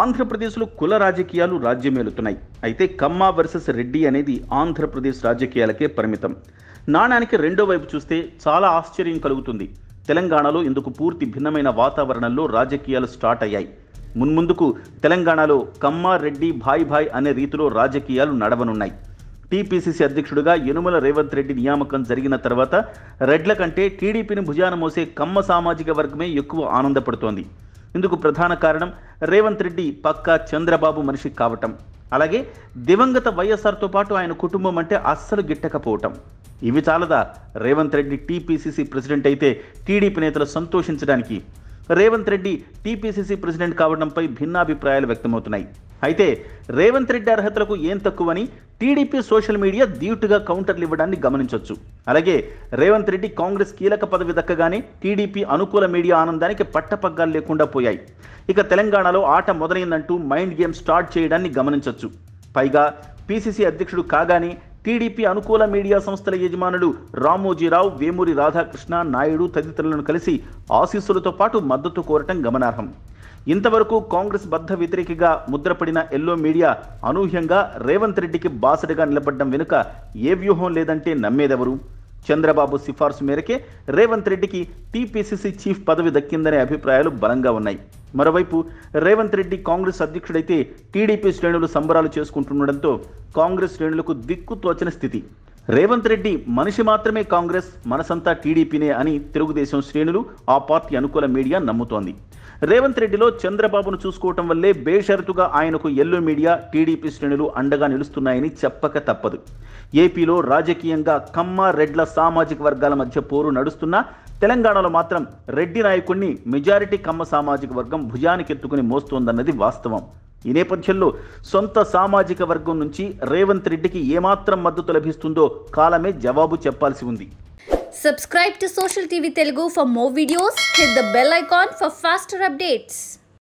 ఆంధ్రప్రదేశ్లో కుల రాజకీయాలు రాజ్యమేలుతున్నాయి అయితే కమ్మ వర్సెస్ రెడ్డి అనేది ఆంధ్రప్రదేశ్ రాజకీయాలకే పరిమితం నాణానికి రెండో వైపు చూస్తే చాలా ఆశ్చర్యం కలుగుతుంది తెలంగాణలో ఇందుకు పూర్తి భిన్నమైన వాతావరణంలో రాజకీయాలు స్టార్ట్ అయ్యాయి మున్ముందుకు తెలంగాణలో కమ్మ రెడ్డి భాయ్ భాయ్ అనే రీతిలో రాజకీయాలు నడవనున్నాయి టీపీసీసీ అధ్యక్షుడిగా యనుమల రేవంత్ రెడ్డి నియామకం జరిగిన తర్వాత రెడ్ల కంటే టీడీపీని భుజాన మోసే కమ్మ సామాజిక వర్గమే ఎక్కువ ఆనందపడుతోంది ఇందుకు ప్రధాన కారణం రేవంత్ రెడ్డి పక్కా చంద్రబాబు మనిషి కావటం అలాగే దివంగత వైఎస్ఆర్తో పాటు ఆయన కుటుంబం అంటే అస్సలు గిట్టకపోవటం ఇవి చాలదా రేవంత్ రెడ్డి టీపీసీసీ ప్రెసిడెంట్ అయితే టీడీపీ నేతలు సంతోషించడానికి రేవంత్ రెడ్డి టీపీసీసీ ప్రెసిడెంట్ కావడంపై భిన్నాభిప్రాయాలు వ్యక్తమవుతున్నాయి అయితే రేవంత్ రెడ్డి అర్హతలకు ఏం తక్కువని టీడీపీ సోషల్ మీడియా దీటుగా కౌంటర్లు ఇవ్వడాన్ని గమనించవచ్చు అలాగే రేవంత్ రెడ్డి కాంగ్రెస్ కీలక పదవి దక్కగానే టీడీపీ అనుకూల మీడియా ఆనందానికి పట్టపగ్గాలు లేకుండా పోయాయి ఇక తెలంగాణలో ఆట మొదలైందంటూ మైండ్ గేమ్ స్టార్ట్ చేయడాన్ని గమనించవచ్చు పైగా పీసీసీ అధ్యక్షుడు కాగానే టీడీపీ అనుకూల మీడియా సంస్థల యజమానులు రామోజీరావు వేమూరి రాధాకృష్ణ నాయుడు తదితరులను కలిసి ఆశీస్సులతో పాటు మద్దతు కోరటం గమనార్హం ఇంతవరకు కాంగ్రెస్ బద్ధ వ్యతిరేకిగా ముద్రపడిన ఎల్లో మీడియా అనూహ్యంగా రేవంత్ రెడ్డికి బాసడిగా నిలబడ్డం వెనుక ఏ వ్యూహం లేదంటే నమ్మేదెవరు చంద్రబాబు సిఫార్సు మేరకే రేవంత్ రెడ్డికి టీపీసీసీ చీఫ్ పదవి దక్కిందనే అభిప్రాయాలు బలంగా ఉన్నాయి మరోవైపు రేవంత్ రెడ్డి కాంగ్రెస్ అధ్యక్షుడైతే టీడీపీ శ్రేణులు సంబరాలు చేసుకుంటుండడంతో కాంగ్రెస్ శ్రేణులకు దిక్కు తోచిన స్థితి రేవంత్ రెడ్డి మనిషి మాత్రమే కాంగ్రెస్ మనసంతా టీడీపీనే అని తెలుగుదేశం శ్రేణులు ఆ పార్టీ అనుకూల మీడియా నమ్ముతోంది రేవంత్ రెడ్డిలో చంద్రబాబును చూసుకోవటం వల్లే బేషరతుగా ఆయనకు ఎల్లో మీడియా టీడీపీ శ్రేణులు అండగా నిలుస్తున్నాయని చెప్పక తప్పదు ఏపీలో రాజకీయంగా కమ్మ రెడ్ల సామాజిక వర్గాల మధ్య పోరు నడుస్తున్నా తెలంగాణలో మాత్రం రెడ్డి నాయకుణ్ణి మెజారిటీ కమ్మ సామాజిక వర్గం భుజానికెత్తుకుని మోస్తోందన్నది వాస్తవం ఈ నేపథ్యంలో సొంత సామాజిక వర్గం నుంచి రేవంత్ రెడ్డికి ఏమాత్రం మద్దతు లభిస్తుందో కాలమే జవాబు చెప్పాల్సి ఉంది subscribe to social TV Telugu for more videos hit the bell icon for faster updates